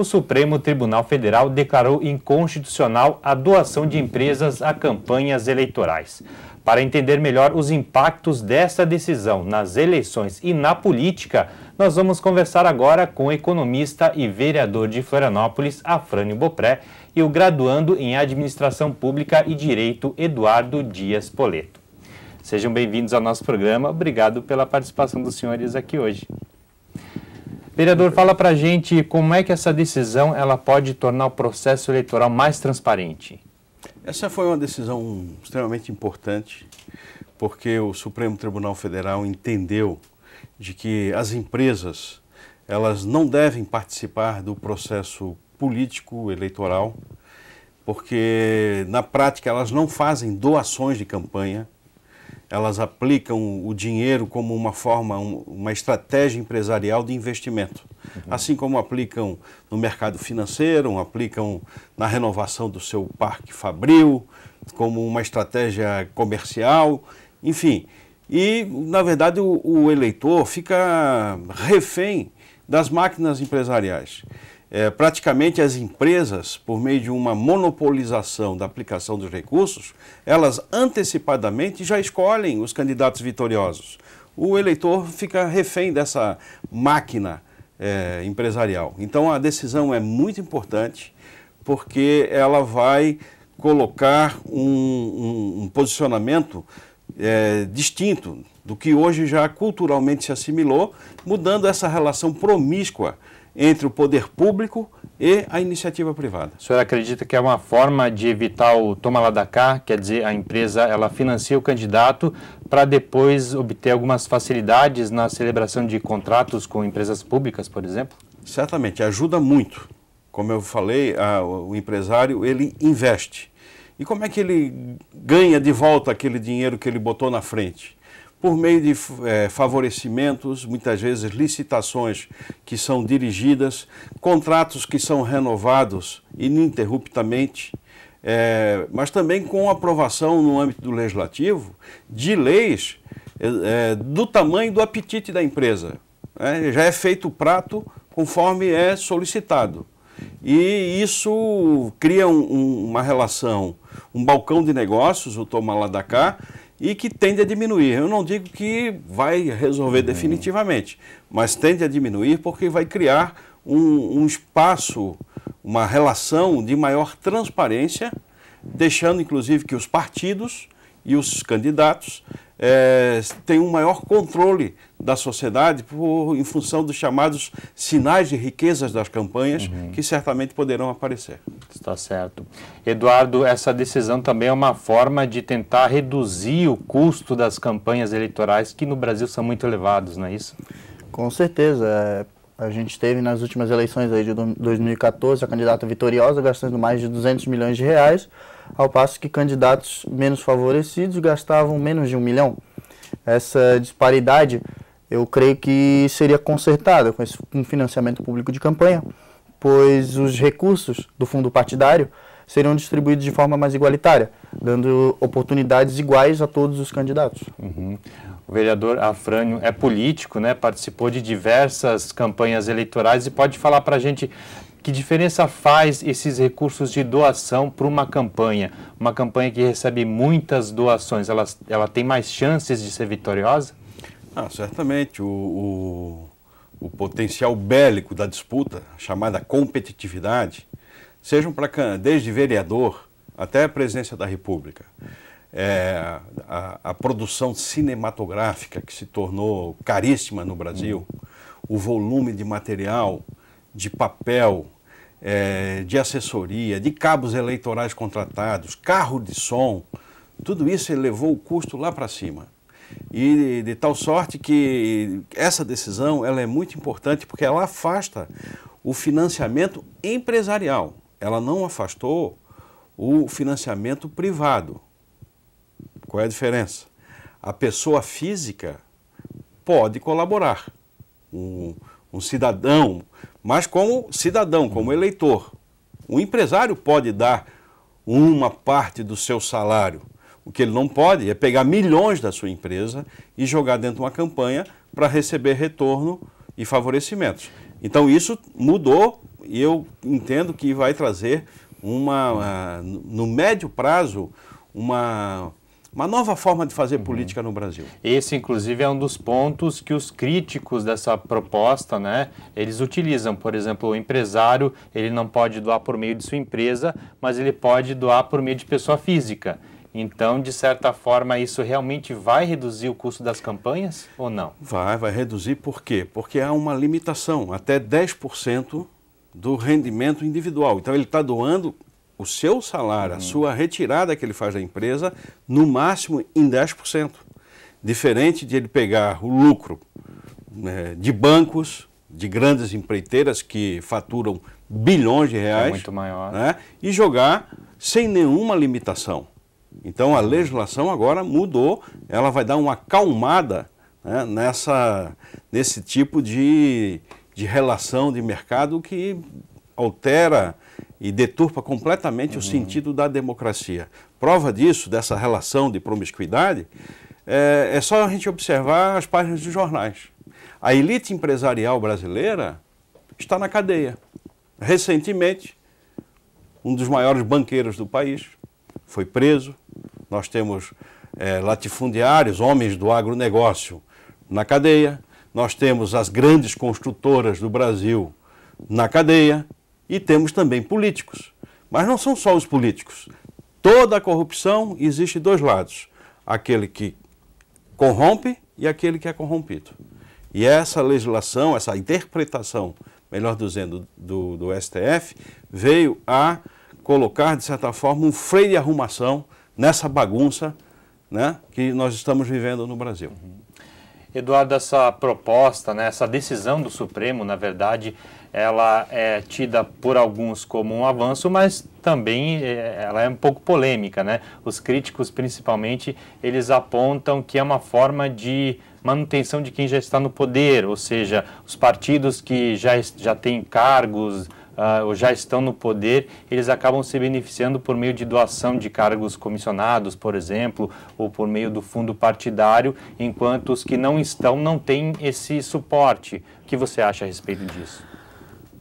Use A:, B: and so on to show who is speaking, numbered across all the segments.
A: o Supremo Tribunal Federal declarou inconstitucional a doação de empresas a campanhas eleitorais. Para entender melhor os impactos dessa decisão nas eleições e na política, nós vamos conversar agora com o economista e vereador de Florianópolis, Afrânio Bopré, e o graduando em Administração Pública e Direito, Eduardo Dias Poleto. Sejam bem-vindos ao nosso programa. Obrigado pela participação dos senhores aqui hoje. Vereador, fala para a gente como é que essa decisão ela pode tornar o processo eleitoral mais transparente.
B: Essa foi uma decisão extremamente importante, porque o Supremo Tribunal Federal entendeu de que as empresas elas não devem participar do processo político eleitoral, porque na prática elas não fazem doações de campanha, elas aplicam o dinheiro como uma forma, uma estratégia empresarial de investimento. Uhum. Assim como aplicam no mercado financeiro, aplicam na renovação do seu parque fabril, como uma estratégia comercial, enfim. E, na verdade, o, o eleitor fica refém das máquinas empresariais. É, praticamente as empresas, por meio de uma monopolização da aplicação dos recursos, elas antecipadamente já escolhem os candidatos vitoriosos. O eleitor fica refém dessa máquina é, empresarial. Então a decisão é muito importante porque ela vai colocar um, um, um posicionamento é, distinto do que hoje já culturalmente se assimilou, mudando essa relação promíscua entre o poder público e a iniciativa privada. O senhor acredita que é uma forma de evitar o toma lá da cá, quer dizer, a empresa
A: ela financia o candidato para depois obter algumas facilidades na celebração
B: de contratos com empresas públicas, por exemplo? Certamente, ajuda muito. Como eu falei, a, o empresário ele investe. E como é que ele ganha de volta aquele dinheiro que ele botou na frente? por meio de é, favorecimentos, muitas vezes licitações que são dirigidas, contratos que são renovados ininterruptamente, é, mas também com aprovação no âmbito do legislativo de leis é, é do tamanho do apetite da empresa. Né? já é feito o prato conforme é solicitado. E isso cria um, um, uma relação, um balcão de negócios, o toma lá da cá, e que tende a diminuir. Eu não digo que vai resolver definitivamente, mas tende a diminuir porque vai criar um, um espaço, uma relação de maior transparência, deixando inclusive que os partidos e os candidatos é, têm um maior controle da sociedade por, em função dos chamados sinais de riquezas das campanhas, uhum. que certamente poderão aparecer. Está certo. Eduardo, essa decisão também é uma forma de tentar
A: reduzir o custo das campanhas eleitorais, que no Brasil são muito elevados, não é isso?
C: Com certeza. A gente teve nas últimas eleições aí de 2014 a candidata vitoriosa gastando mais de 200 milhões de reais, ao passo que candidatos menos favorecidos gastavam menos de um milhão. Essa disparidade eu creio que seria consertada com um financiamento público de campanha, pois os recursos do fundo partidário seriam distribuídos de forma mais igualitária, dando oportunidades iguais a todos os candidatos.
A: Uhum. O vereador Afrânio é político, né? participou de diversas campanhas eleitorais e pode falar para a gente que diferença faz esses recursos de doação para uma campanha? Uma campanha que recebe muitas
B: doações, ela, ela tem mais chances de ser vitoriosa? Ah, certamente. O, o, o potencial bélico da disputa, chamada competitividade, sejam para desde vereador até a presidência da República é, a, a, produção cinematográfica que se tornou caríssima no Brasil, o volume de material, de papel, é, de assessoria, de cabos eleitorais contratados, carro de som, tudo isso elevou o custo lá para cima. E de tal sorte que essa decisão ela é muito importante porque ela afasta o financiamento empresarial. Ela não afastou o financiamento privado. Qual é a diferença? A pessoa física pode colaborar, um, um cidadão, mas como cidadão, como eleitor. O empresário pode dar uma parte do seu salário. O que ele não pode é pegar milhões da sua empresa e jogar dentro de uma campanha para receber retorno e favorecimentos. Então isso mudou e eu entendo que vai trazer uma, ah, no médio prazo, uma, uma nova forma de fazer uhum. política uhum. no Brasil. Esse, inclusive, é um dos pontos que os críticos
A: dessa proposta, né, eles utilizam. Por exemplo, o empresário, ele não pode doar por meio de sua empresa, mas ele pode doar por meio de pessoa física. Então, de certa
B: forma, isso realmente vai reduzir o custo das campanhas ou não? Vai, vai reduzir. Por quê? Porque há uma limitação, até 10% do rendimento individual. Então, ele está doando o seu salário, uhum. a sua retirada que ele faz da empresa, no máximo em 10%. Diferente de ele pegar o lucro né, de bancos, de grandes empreiteiras que faturam bilhões de é reais. É muito maior. Né, e jogar sem nenhuma limitação. Então a legislação agora mudou, ela vai dar uma acalmada né, nessa, nesse tipo de, de relação de mercado que altera e deturpa completamente uhum. o sentido da democracia. Prova disso, dessa relação de promiscuidade, é, é só a gente observar as páginas dos jornais. A elite empresarial brasileira está na cadeia. Recentemente, um dos maiores banqueiros do país foi preso. Nós temos é, latifundiários, homens do agronegócio, na cadeia. Nós temos as grandes construtoras do Brasil na cadeia. E temos também políticos. Mas não são só os políticos. Toda a corrupção existe dois lados: aquele que corrompe e aquele que é corrompido. E essa legislação, essa interpretação, melhor dizendo, do, do STF, veio a colocar, de certa forma, um freio de arrumação nessa bagunça né, que nós estamos vivendo no Brasil. Uhum. Eduardo, essa proposta,
A: né, essa decisão do Supremo, na verdade, ela é tida por alguns como um avanço, mas também é, ela é um pouco polêmica, né? Os críticos, principalmente, eles apontam que é uma forma de manutenção de quem já está no poder, ou seja, os partidos que já, já têm cargos, uh, ou já estão no poder, eles acabam se beneficiando por meio de doação de cargos comissionados, por exemplo, ou por meio do fundo partidário, enquanto os que não estão não têm esse suporte. O que você acha a respeito disso?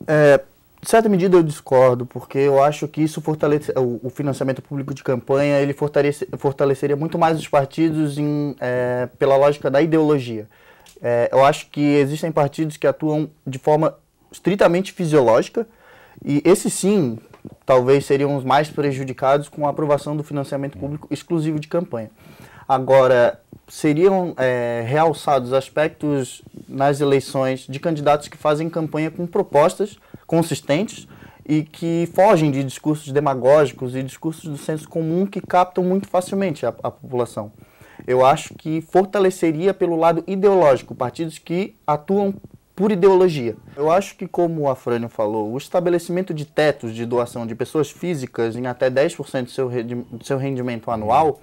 C: É, de certa medida eu discordo, porque eu acho que isso fortalece o financiamento público de campanha, ele fortalece, fortaleceria muito mais os partidos em, é, pela lógica da ideologia. É, eu acho que existem partidos que atuam de forma estritamente fisiológica, e esses sim, talvez seriam os mais prejudicados com a aprovação do financiamento público exclusivo de campanha. Agora, seriam é, realçados aspectos nas eleições de candidatos que fazem campanha com propostas consistentes e que fogem de discursos demagógicos e discursos do senso comum que captam muito facilmente a, a população. Eu acho que fortaleceria pelo lado ideológico partidos que atuam por ideologia. Eu acho que, como a Frânio falou, o estabelecimento de tetos de doação de pessoas físicas em até 10% do seu rendimento anual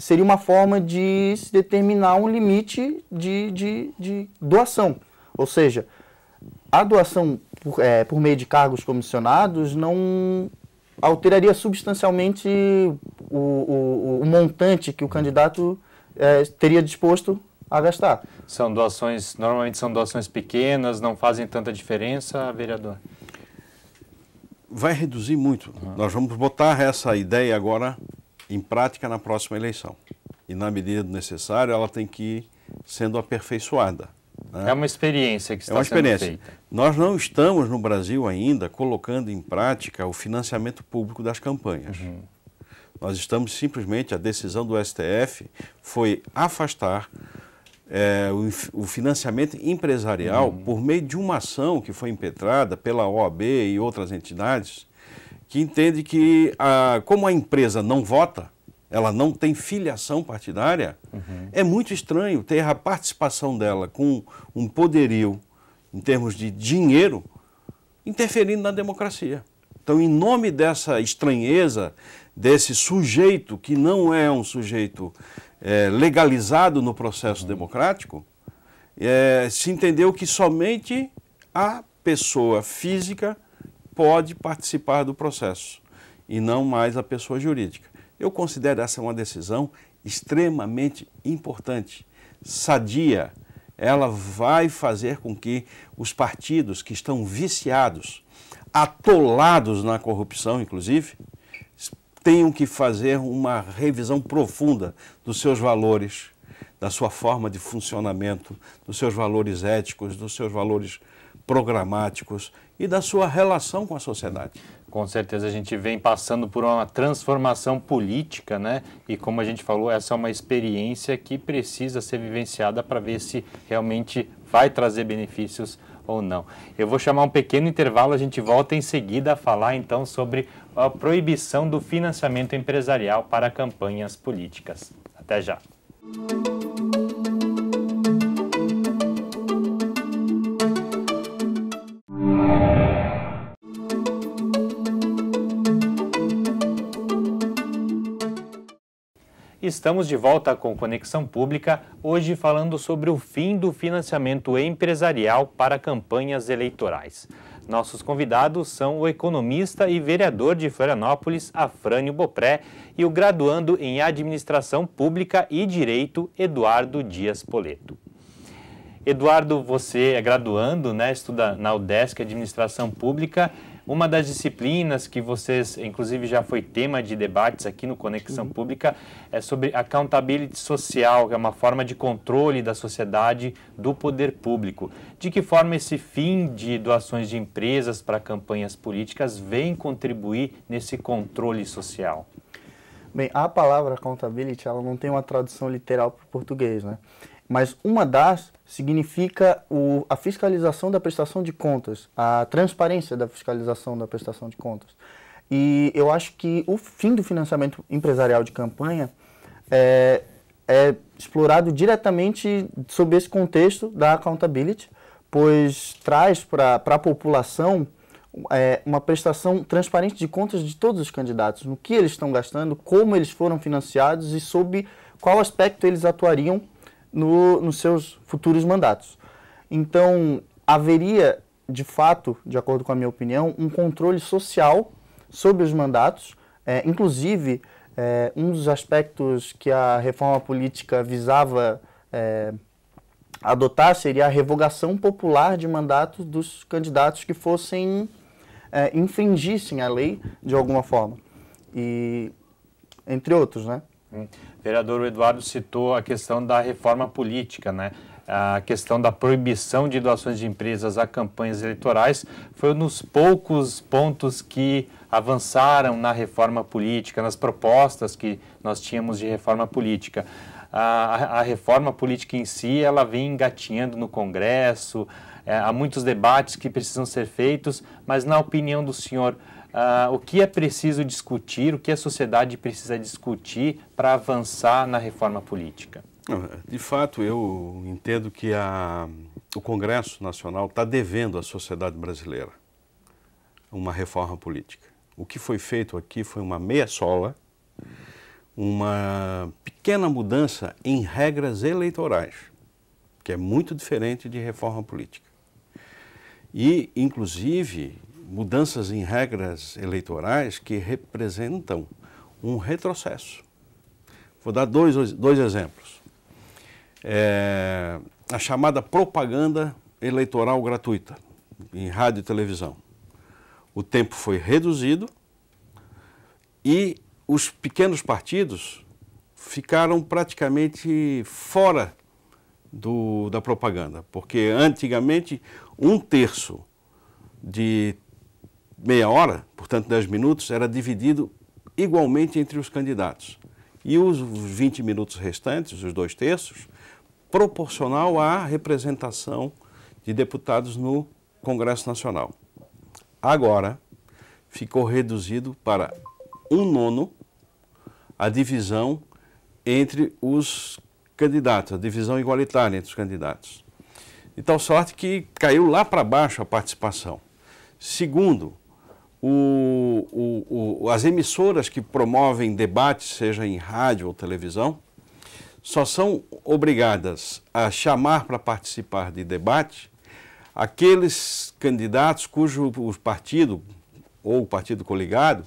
C: seria uma forma de se determinar um limite de, de, de doação. Ou seja, a doação por, é, por meio de cargos comissionados não alteraria substancialmente o, o, o montante que o candidato é, teria disposto a gastar.
A: São doações, normalmente são doações pequenas, não fazem tanta diferença, vereador?
B: Vai reduzir muito. Uhum. Nós vamos botar essa ideia agora em prática na próxima eleição. E, na medida do necessário, ela tem que ir sendo aperfeiçoada. Né? É uma
A: experiência que é está é uma experiência. sendo
B: feita. Nós não estamos no Brasil ainda colocando em prática o financiamento público das campanhas. Uhum. Nós estamos simplesmente, a decisão do STF foi afastar é, o, o, financiamento empresarial uhum. por meio de uma ação que foi impetrada pela OAB e outras entidades que entende que, a, ah, como a empresa não vota, ela não tem filiação partidária, uhum. é muito estranho ter a participação dela com um poderio em termos de dinheiro interferindo na democracia. Então, em nome dessa estranheza, desse sujeito que não é um sujeito é, legalizado no processo uhum. democrático, é, se entendeu que somente a pessoa física pode participar do processo e não mais a pessoa jurídica. Eu considero essa uma decisão extremamente importante, sadia. Ela vai fazer com que os partidos que estão viciados, atolados na corrupção, inclusive, tenham que fazer uma revisão profunda dos seus valores, da sua forma de funcionamento, dos seus valores éticos, dos seus valores programáticos e da sua relação com a sociedade. Com
A: certeza a gente vem passando por uma transformação política, né? E como a gente falou, essa é uma experiência que precisa ser vivenciada para ver se realmente vai trazer benefícios ou não. Eu vou chamar um pequeno intervalo, a gente volta em seguida a falar então sobre a proibição do financiamento empresarial para campanhas políticas. Até já. Estamos de volta com Conexão Pública, hoje falando sobre o fim do financiamento empresarial para campanhas eleitorais. Nossos convidados são o economista e vereador de Florianópolis, Afrânio Bopré, e o graduando em Administração Pública e Direito, Eduardo Dias Poleto. Eduardo, você é graduando, né, estuda na UDESC Administração Pública uma das disciplinas que vocês, inclusive, já foi tema de debates aqui no Conexão uhum. Pública é sobre accountability social, que é uma forma de controle da sociedade do poder público. De que forma esse fim de doações de empresas para campanhas políticas vem contribuir nesse controle social?
C: Bem, a palavra accountability ela não tem uma tradução literal para o português, né? mas uma das significa o, a fiscalização da prestação de contas, a transparência da fiscalização da prestação de contas. E eu acho que o fim do financiamento empresarial de campanha é, é explorado diretamente sob esse contexto da accountability, pois traz para a população é, uma prestação transparente de contas de todos os candidatos, no que eles estão gastando, como eles foram financiados e sob qual aspecto eles atuariam no, nos seus futuros mandatos. Então, haveria, de fato, de acordo com a minha opinião, um controle social sobre os mandatos, é, inclusive é, um dos aspectos que a reforma política visava é, adotar seria a revogação popular de mandatos dos candidatos que fossem é, infringissem a lei de alguma forma e entre outros, né? Hum.
A: O vereador Eduardo citou a questão da reforma política, né? a questão da proibição de doações de empresas a campanhas eleitorais foi um dos poucos pontos que avançaram na reforma política, nas propostas que nós tínhamos de reforma política. A, a reforma política em si, ela vem engatinhando no Congresso, é, há muitos debates que precisam ser feitos, mas na opinião do senhor, uh, o que é preciso discutir, o que a sociedade precisa discutir para avançar na reforma política?
B: É, de fato, eu entendo que a, o Congresso Nacional está devendo à sociedade brasileira uma reforma política. O que foi feito aqui foi uma meia-sola, uma pequena mudança em regras eleitorais, que é muito diferente de reforma política. E, inclusive, mudanças em regras eleitorais que representam um retrocesso. Vou dar dois, dois exemplos. É, a chamada propaganda eleitoral gratuita em rádio e televisão. O tempo foi reduzido e os pequenos partidos ficaram praticamente fora do, da propaganda, porque antigamente um terço de meia hora, portanto 10 minutos, era dividido igualmente entre os candidatos. E os 20 minutos restantes, os dois terços, proporcional à representação de deputados no Congresso Nacional. Agora, ficou reduzido para um nono a divisão entre os candidatos, a divisão igualitária entre os candidatos. De tal sorte que caiu lá para baixo a participação. Segundo, o, o, o, as emissoras que promovem debate, seja em rádio ou televisão, só são obrigadas a chamar para participar de debate aqueles candidatos cujo o partido ou o partido coligado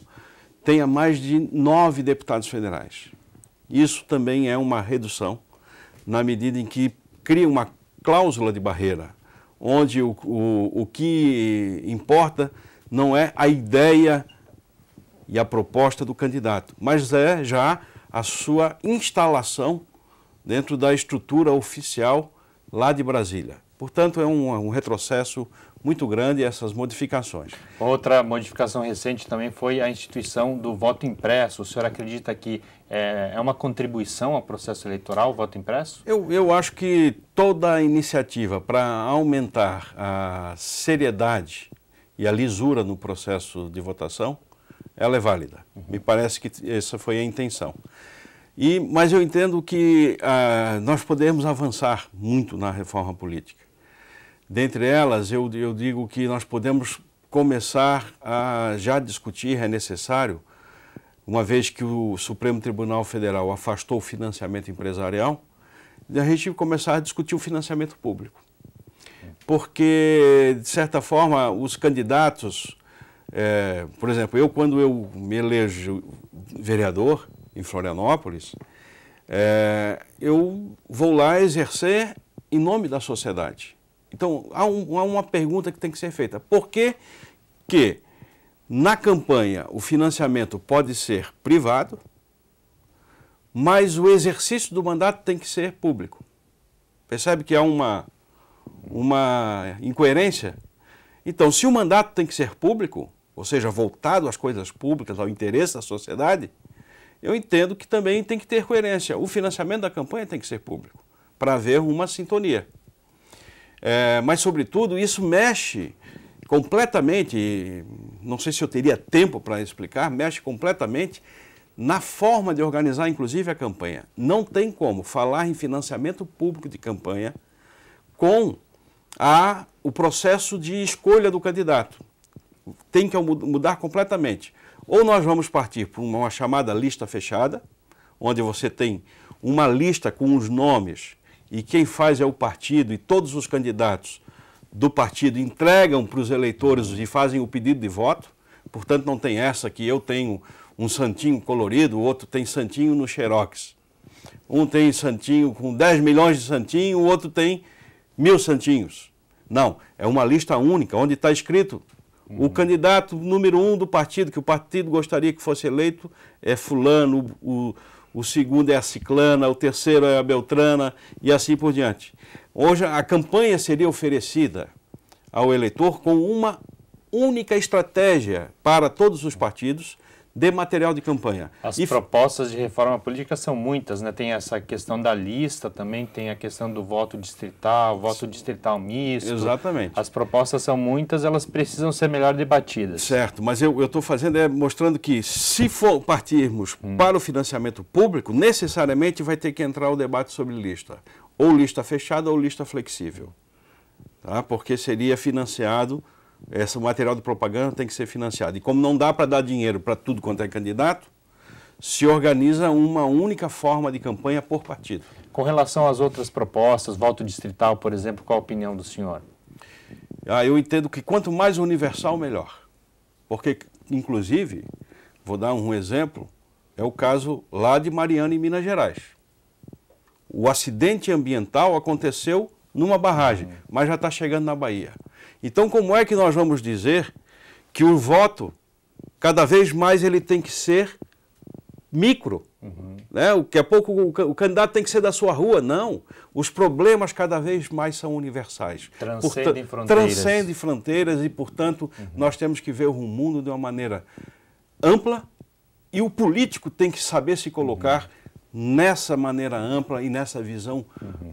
B: tenha mais de nove deputados federais. Isso também é uma redução, na medida em que cria uma cláusula de barreira, onde o, o, o que importa não é a ideia e a proposta do candidato, mas é já a sua instalação dentro da estrutura oficial lá de Brasília. Portanto, é um, um retrocesso muito grande essas modificações.
A: Outra modificação recente também foi a instituição do voto impresso. O senhor acredita que é, é uma contribuição ao processo eleitoral o voto impresso?
B: Eu, eu acho que toda a iniciativa para aumentar a seriedade e a lisura no processo de votação, ela é válida. Uhum. Me parece que essa foi a intenção. E, mas eu entendo que ah, nós podemos avançar muito na reforma política. Dentre elas, eu, eu digo que nós podemos começar a já discutir, é necessário, uma vez que o Supremo Tribunal Federal afastou o financiamento empresarial, a gente começar a discutir o financiamento público porque, de certa forma, os candidatos, é, por exemplo, eu quando eu me elejo vereador em Florianópolis, é, eu vou lá exercer em nome da sociedade. Então, há, um, há uma pergunta que tem que ser feita. Por que que na campanha o financiamento pode ser privado, mas o exercício do mandato tem que ser público? Percebe que há uma uma incoerência? Então, se o mandato tem que ser público, ou seja, voltado às coisas públicas, ao interesse da sociedade, eu entendo que também tem que ter coerência. O financiamento da campanha tem que ser público, para haver uma sintonia. É, mas, sobretudo, isso mexe completamente, não sei se eu teria tempo para explicar, mexe completamente na forma de organizar, inclusive, a campanha. Não tem como falar em financiamento público de campanha com há o processo de escolha do candidato. Tem que mudar completamente. Ou nós vamos partir para uma chamada lista fechada, onde você tem uma lista com os nomes e quem faz é o partido e todos os candidatos do partido entregam para os eleitores e fazem o pedido de voto. Portanto, não tem essa que eu tenho um santinho colorido, o outro tem santinho no xerox. Um tem santinho com 10 milhões de santinho, o outro tem mil santinhos. Não, é uma lista única, onde está escrito uhum. o hum. candidato número um do partido, que o partido gostaria que fosse eleito, é fulano, o, o segundo é a ciclana, o terceiro é a beltrana e assim por diante. Hoje a campanha seria oferecida ao eleitor com uma única estratégia para todos os partidos de material de campanha. As e... propostas de reforma política são muitas, né? Tem essa
A: questão da lista também, tem a questão do voto distrital, voto distrital misto. Exatamente.
B: As propostas são muitas, elas precisam ser melhor debatidas. Certo, mas eu estou fazendo é mostrando que se for partirmos hum. para o financiamento público, necessariamente vai ter que entrar o debate sobre lista. Ou lista fechada ou lista flexível. Tá? Porque seria financiado esse material de propaganda tem que ser financiado. E como não dá para dar dinheiro para tudo quanto é candidato, se organiza uma única forma de campanha por partido. Com relação às outras propostas, voto distrital, por exemplo, qual a opinião do senhor? Ah, eu entendo que quanto mais universal, melhor. Porque, inclusive, vou dar um exemplo, é o caso lá de Mariana, em Minas Gerais. O acidente ambiental aconteceu numa barragem, mas já está chegando na Bahia. Então, como é que nós vamos dizer que o voto, cada vez mais, ele tem que ser micro? Uhum. Né? O que é pouco o, o, candidato tem que ser da sua rua, não. Os problemas cada vez mais são universais. Transcendem fronteiras. Transcendem fronteiras e, portanto, uhum. nós temos que ver o mundo de uma maneira ampla e o político tem que saber se colocar uhum. nessa maneira ampla e nessa visão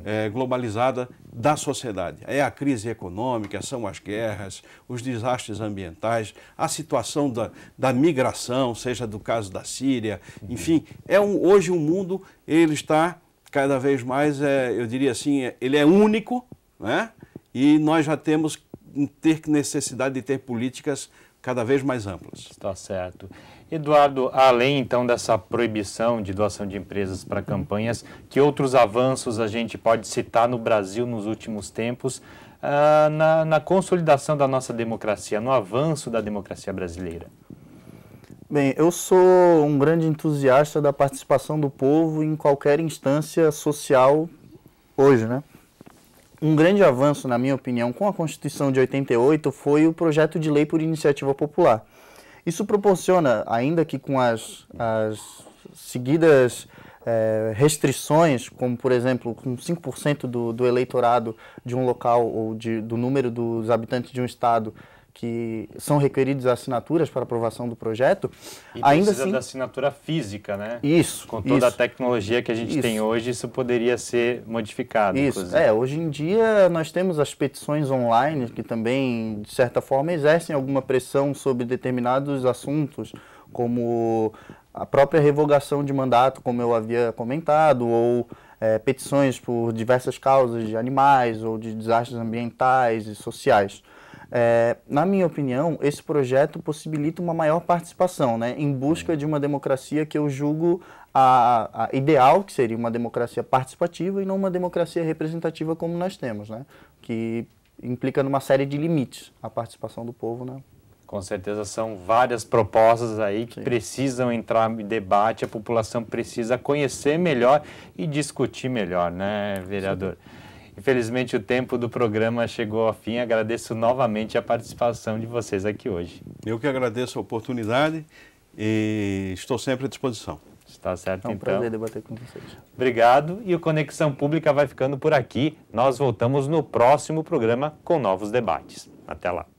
B: é, globalizada da sociedade. É a crise econômica, são as guerras, os desastres ambientais, a situação da, da migração, seja do caso da Síria, enfim, é um, hoje o mundo ele está cada vez mais, é, eu diria assim, é, ele é único, né? E nós já temos ter necessidade de ter políticas cada vez mais amplas. Está certo.
A: Eduardo, além então dessa proibição de doação de empresas para campanhas, que outros avanços a gente pode citar no Brasil nos últimos tempos ah, na, na consolidação da nossa democracia, no avanço da democracia brasileira?
C: Bem, eu sou um grande entusiasta da participação do povo em qualquer instância social hoje, né? Um grande avanço, na minha opinião, com a Constituição de 88 foi o projeto de lei por iniciativa popular isso proporciona, ainda que com as, as seguidas é, restrições, como por exemplo, com 5% do, do eleitorado de um local ou de, do número dos habitantes de um estado que são requeridos assinaturas para aprovação do projeto, e ainda precisa assim, da
A: assinatura física, né? Isso. Com toda isso, a tecnologia que a gente isso. tem hoje, isso poderia ser modificado. Isso. Inclusive. É,
C: hoje em dia nós temos as petições online que também, de certa forma, exercem alguma pressão sobre determinados assuntos, como a própria revogação de mandato, como eu havia comentado, ou é, petições por diversas causas de animais ou de desastres ambientais e sociais. É, na minha opinião, esse projeto possibilita uma maior participação, né, em busca de uma democracia que eu julgo a, a, ideal, que seria uma democracia participativa e não uma democracia representativa como nós temos, né, que implica numa série de limites a participação do povo, né.
A: Com certeza são várias propostas aí que Sim. precisam entrar em debate, a população precisa conhecer melhor e discutir melhor, né, vereador? Sim. Infelizmente, o tempo do programa chegou ao fim. Agradeço novamente a participação de vocês aqui hoje. Eu que agradeço a oportunidade e estou sempre à disposição. Está certo, então. É um então. prazer
C: debater com vocês.
A: Obrigado. E o Conexão Pública vai ficando por aqui. Nós voltamos no próximo programa com novos debates. Até lá.